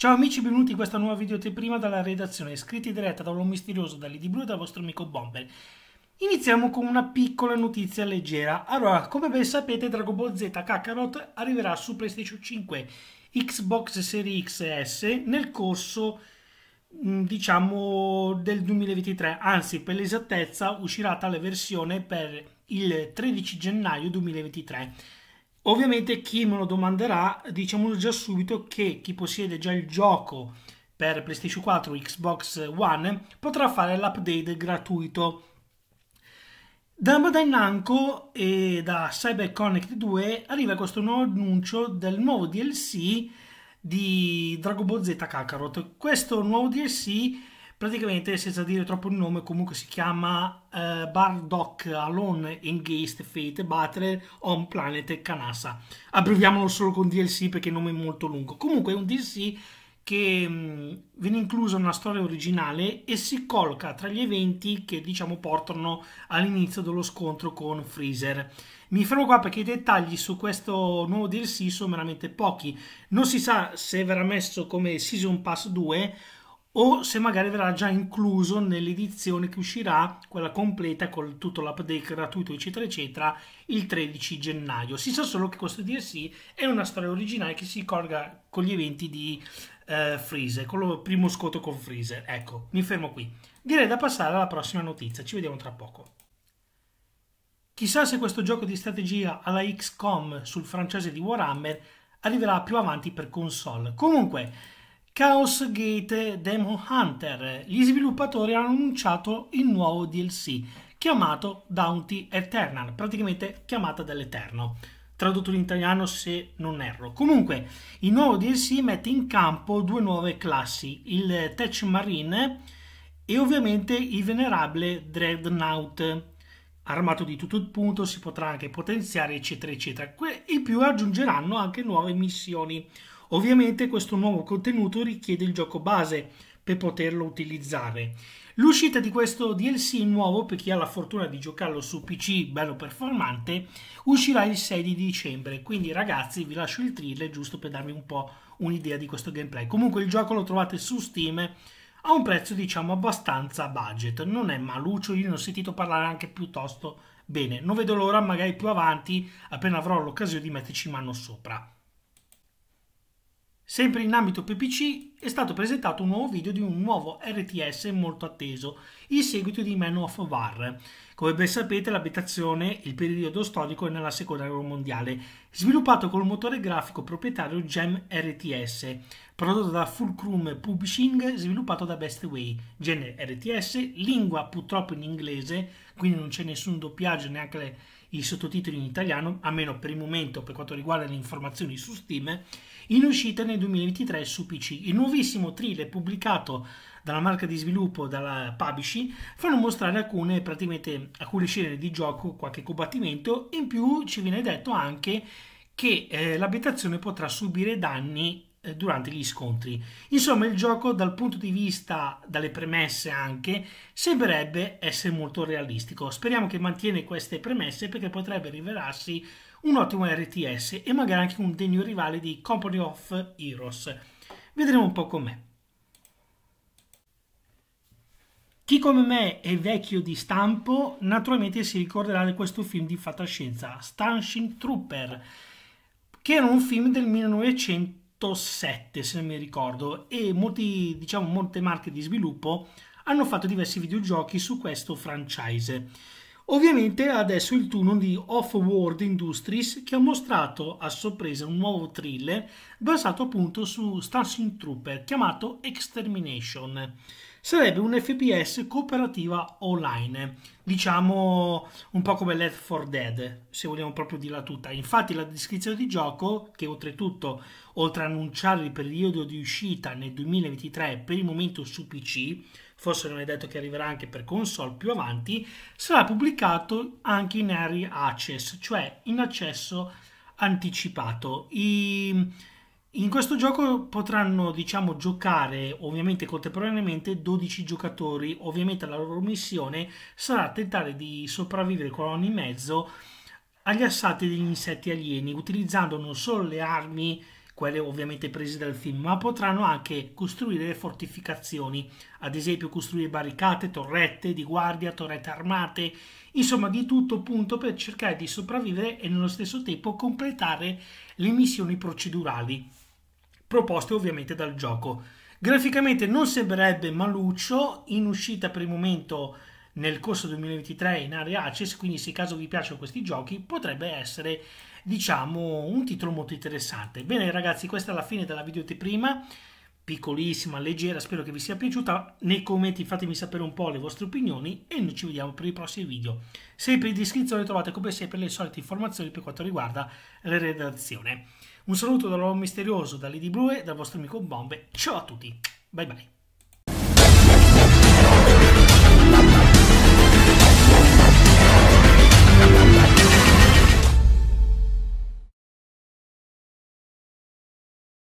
Ciao amici, benvenuti in questa nuova videoteprima dalla redazione, scritti diretta da un misterioso da Lady Blue e dal vostro amico Bomber. Iniziamo con una piccola notizia leggera. Allora, come ben sapete, Dragon Ball Z Kakarot arriverà su PlayStation 5, Xbox Series XS nel corso mm, diciamo del 2023, anzi per l'esattezza uscirà tale versione per il 13 gennaio 2023. Ovviamente chi me lo domanderà, diciamolo già subito che chi possiede già il gioco per PlayStation 4 Xbox One potrà fare l'update gratuito. Da Bandai Namco e da CyberConnect 2 arriva questo nuovo annuncio del nuovo DLC di Dragon Ball Z Kakarot. Questo nuovo DLC praticamente senza dire troppo il nome comunque si chiama eh, Bardock Alone Engaged Fate Battle on Planet Canassa abbreviamolo solo con DLC perché il nome è molto lungo comunque è un DLC che mh, mm, viene inclusa una storia originale e si colloca tra gli eventi che diciamo portano all'inizio dello scontro con Freezer. Mi fermo qua perché i dettagli su questo nuovo DLC sono veramente pochi. Non si sa se verrà messo come Season Pass 2 o se magari verrà già incluso nell'edizione che uscirà, quella completa con tutto l'update gratuito eccetera eccetera, il 13 gennaio. Si sa solo che questo DLC è una storia originale che si colga con gli eventi di eh, Freezer, con lo primo scotto con Freezer. Ecco, mi fermo qui. Direi da passare alla prossima notizia, ci vediamo tra poco. Chissà se questo gioco di strategia alla XCOM sul francese di Warhammer arriverà più avanti per console. Comunque... Chaos Gate Demo Hunter. Gli sviluppatori hanno annunciato il nuovo DLC chiamato Bounty Eternal, praticamente chiamata dell'Eterno. Tradotto in italiano se non erro. Comunque, il nuovo DLC mette in campo due nuove classi, il Tech Marine e ovviamente il venerabile Dreadnought. Armato di tutto il punto si potrà anche potenziare, eccetera, eccetera. E più aggiungeranno anche nuove missioni Ovviamente questo nuovo contenuto richiede il gioco base per poterlo utilizzare. L'uscita di questo DLC nuovo per chi ha la fortuna di giocarlo su PC bello performante uscirà il 6 di dicembre, quindi ragazzi vi lascio il thriller giusto per darvi un po' un'idea di questo gameplay. Comunque il gioco lo trovate su Steam a un prezzo diciamo abbastanza budget, non è maluccio, io ne ho sentito parlare anche piuttosto bene, non vedo l'ora magari più avanti appena avrò l'occasione di metterci mano sopra. Sempre in ambito PPC è stato presentato un nuovo video di un nuovo RTS molto atteso, il seguito di Man of War. Come ben sapete l'abitazione, il periodo storico è nella seconda guerra mondiale, sviluppato col motore grafico proprietario Gem RTS, prodotto da Fulcrum Publishing, sviluppato da Best Way, genere RTS, lingua purtroppo in inglese, quindi non c'è nessun doppiaggio neanche le, i sottotitoli in italiano, almeno per il momento per quanto riguarda le informazioni su Steam, in uscita nel 2023 su PC. Il nuovo nuovissimo thriller pubblicato dalla marca di sviluppo, dalla Pabishi, fanno mostrare alcune, alcune scene di gioco, qualche combattimento, in più ci viene detto anche che eh, l'abitazione potrà subire danni eh, durante gli scontri. Insomma, il gioco dal punto di vista dalle premesse anche sembrerebbe essere molto realistico. Speriamo che mantiene queste premesse perché potrebbe rivelarsi un ottimo RTS e magari anche un degno rivale di Company of Heroes. Vedremo un po' com'è. Chi come me è vecchio di stampo naturalmente si ricorderà di questo film di fantascienza, Starship Trooper, che era un film del 1907 se non mi ricordo e molti, diciamo, molte marche di sviluppo hanno fatto diversi videogiochi su questo franchise. Ovviamente adesso il turno di Off-World Industries che ha mostrato a sorpresa un nuovo thriller basato appunto su Starship Trooper chiamato Extermination sarebbe un FPS cooperativa online, diciamo un po' come Left 4 Dead, se vogliamo proprio dirla tutta. Infatti la descrizione di gioco, che oltretutto, oltre a annunciare il periodo di uscita nel 2023 per il momento su PC, forse non è detto che arriverà anche per console più avanti, sarà pubblicato anche in Early Access, cioè in accesso anticipato. I in questo gioco potranno, diciamo, giocare ovviamente contemporaneamente 12 giocatori. Ovviamente la loro missione sarà tentare di sopravvivere con ogni mezzo agli assalti degli insetti alieni, utilizzando non solo le armi quelle ovviamente prese dal film, ma potranno anche costruire fortificazioni, ad esempio costruire barricate, torrette di guardia, torrette armate, insomma di tutto punto per cercare di sopravvivere e nello stesso tempo completare le missioni procedurali proposte ovviamente dal gioco. Graficamente non sembrerebbe maluccio, in uscita per il momento nel corso 2023 in area Access, quindi se caso vi piacciono questi giochi potrebbe essere diciamo un titolo molto interessante. Bene ragazzi, questa è la fine della video di prima, piccolissima, leggera, spero che vi sia piaciuta. Nei commenti fatemi sapere un po' le vostre opinioni e noi ci vediamo per i prossimi video. Sempre in descrizione trovate come sempre le solite informazioni per quanto riguarda la redazione. Un saluto dall'uomo misterioso, da Lady Blue, dal vostro amico Bombe, ciao a tutti, bye bye.